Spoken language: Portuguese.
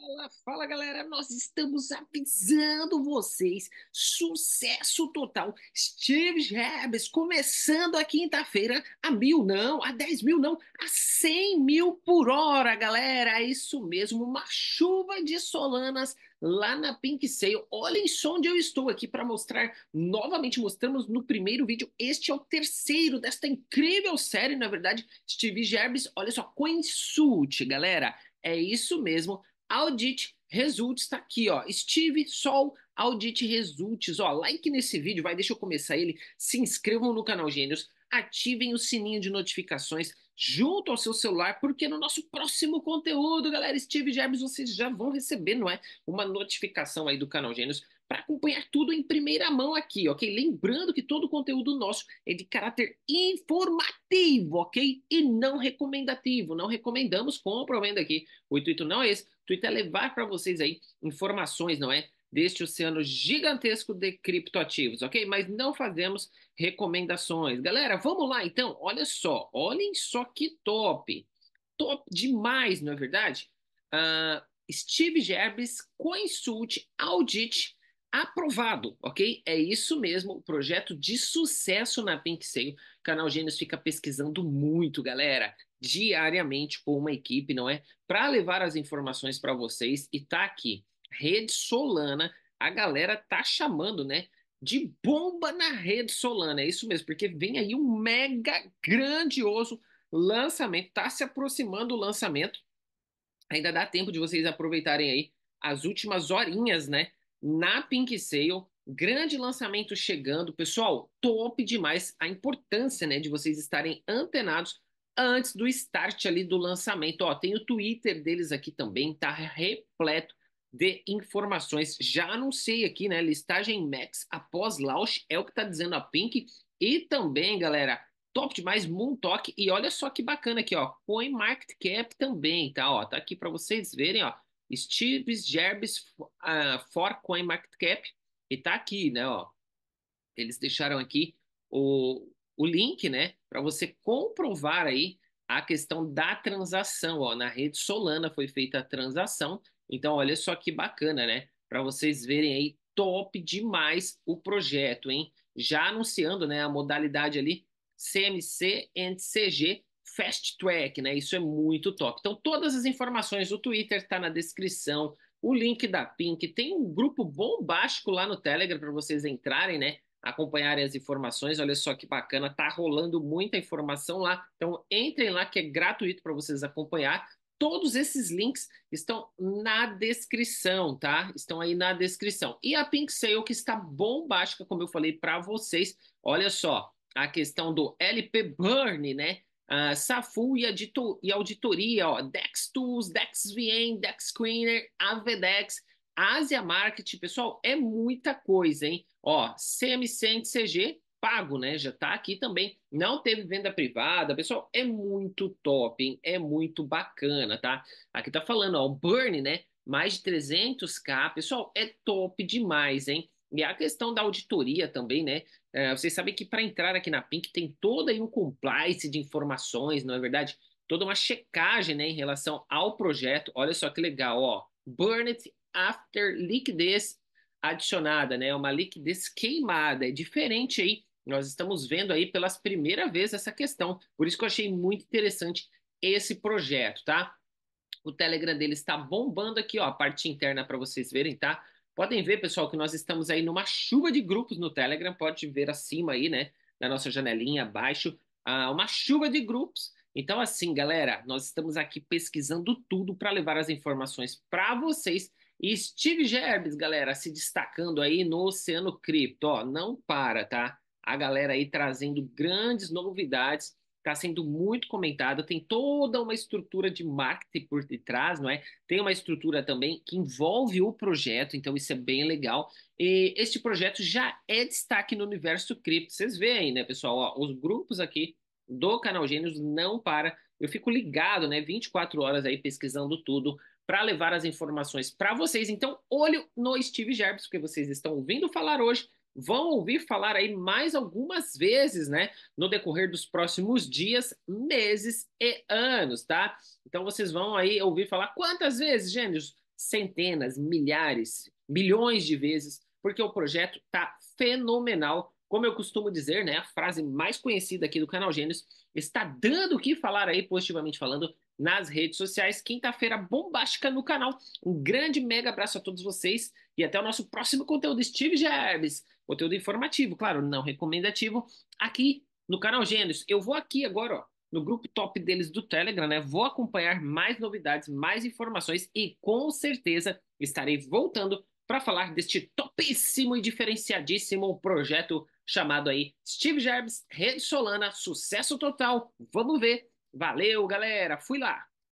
Fala, fala galera, nós estamos avisando vocês. Sucesso total. Steve Jobs começando a quinta-feira a mil, não, a dez mil, não, a cem mil por hora, galera. É isso mesmo, uma chuva de solanas lá na Pink Sale. Olhem só onde eu estou aqui para mostrar novamente. Mostramos no primeiro vídeo. Este é o terceiro desta incrível série, na verdade. Steve Jobs, olha só, consulte, galera. É isso mesmo. Audit Results está aqui, ó. Steve Sol Audit Results, ó. Like nesse vídeo, vai, deixa eu começar ele. Se inscrevam no canal Gênios, ativem o sininho de notificações junto ao seu celular, porque no nosso próximo conteúdo, galera, Steve Jobs, vocês já vão receber, não é? Uma notificação aí do canal Gênios para acompanhar tudo em primeira mão aqui, ok? Lembrando que todo o conteúdo nosso é de caráter informativo, ok? E não recomendativo. Não recomendamos compra ou venda aqui. O intuito não é esse. O intuito é levar para vocês aí informações, não é? Deste oceano gigantesco de criptoativos, ok? Mas não fazemos recomendações. Galera, vamos lá então. Olha só, olhem só que top. Top demais, não é verdade? Uh, Steve Jobs consulte, audit aprovado, ok? É isso mesmo, o projeto de sucesso na Pink Sale. O canal Gênios fica pesquisando muito, galera, diariamente com uma equipe, não é? Para levar as informações para vocês e tá aqui, Rede Solana, a galera tá chamando, né? De bomba na rede Solana, é isso mesmo, porque vem aí um mega grandioso lançamento, tá se aproximando o lançamento. Ainda dá tempo de vocês aproveitarem aí as últimas horinhas, né? na Pink Sale. Grande lançamento chegando, pessoal. Top demais a importância, né, de vocês estarem antenados antes do start ali do lançamento. Ó, tem o Twitter deles aqui também, tá repleto de informações. Já anunciei aqui, né, listagem max após launch, é o que tá dizendo a Pink. E também, galera, top demais Moontalk e olha só que bacana aqui, ó, CoinMarketCap também, tá? Ó, tá aqui para vocês verem, ó. Steve Jobs uh, ah, for Coin Market Cap e tá aqui, né, ó. Eles deixaram aqui o, o link, né, para você comprovar aí a questão da transação, ó, na rede Solana foi feita a transação. Então, olha só que bacana, né? Para vocês verem aí top demais o projeto, hein? Já anunciando, né, a modalidade ali CMC and CG fast track, né? Isso é muito top. Então, todas as informações do Twitter está na descrição. O link da Pink tem um grupo bombástico lá no Telegram para vocês entrarem, né? Acompanharem as informações. Olha só que bacana, tá rolando muita informação lá. Então, entrem lá que é gratuito para vocês acompanhar. Todos esses links estão na descrição, tá? Estão aí na descrição. E a Pink Sale que está bombástica, como eu falei para vocês. Olha só, a questão do LP Burn, né? Uh, Safu e, e auditoria, ó, Dex Tools, Dex VM, Dex Screener, Avedex, Asia Market, pessoal, é muita coisa, hein? Ó, CMC CG pago, né? Já tá aqui também. Não teve venda privada, pessoal, é muito top, hein? É muito bacana, tá? Aqui tá falando, ó, o Burn, né? Mais de 300k, pessoal, é top demais, hein? E a questão da auditoria também, né? É, vocês sabem que para entrar aqui na PINC tem todo aí um compliance de informações, não é verdade? Toda uma checagem né, em relação ao projeto. Olha só que legal, ó. Burn it after liquidez adicionada, né? Uma liquidez queimada. É diferente aí. Nós estamos vendo aí pela primeira vez essa questão. Por isso que eu achei muito interessante esse projeto, tá? O Telegram dele está bombando aqui, ó, a parte interna para vocês verem, tá? Podem ver, pessoal, que nós estamos aí numa chuva de grupos no Telegram, pode ver acima aí, né, na nossa janelinha abaixo, uma chuva de grupos. Então, assim, galera, nós estamos aqui pesquisando tudo para levar as informações para vocês. E Steve Gerbes, galera, se destacando aí no Oceano Cripto, ó, não para, tá? A galera aí trazendo grandes novidades está sendo muito comentado, tem toda uma estrutura de marketing por detrás, não é? Tem uma estrutura também que envolve o projeto, então isso é bem legal. E este projeto já é destaque no universo cripto. Vocês veem aí, né, pessoal? Ó, os grupos aqui do canal Gênios não para. Eu fico ligado, né, 24 horas aí pesquisando tudo para levar as informações para vocês. Então, olho no Steve Jobs, porque vocês estão ouvindo falar hoje vão ouvir falar aí mais algumas vezes, né, no decorrer dos próximos dias, meses e anos, tá? Então vocês vão aí ouvir falar quantas vezes, gênios, Centenas, milhares, milhões de vezes, porque o projeto tá fenomenal. Como eu costumo dizer, né, a frase mais conhecida aqui do canal Gênios está dando o que falar aí, positivamente falando, nas redes sociais. Quinta-feira bombástica no canal. Um grande mega abraço a todos vocês e até o nosso próximo conteúdo. Steve Jobs, conteúdo informativo, claro, não recomendativo, aqui no canal Gênios. Eu vou aqui agora, ó, no grupo top deles do Telegram, né? Vou acompanhar mais novidades, mais informações e com certeza estarei voltando para falar deste topíssimo e diferenciadíssimo projeto chamado aí Steve Jobs, Rede Solana, sucesso total. Vamos ver Valeu, galera! Fui lá!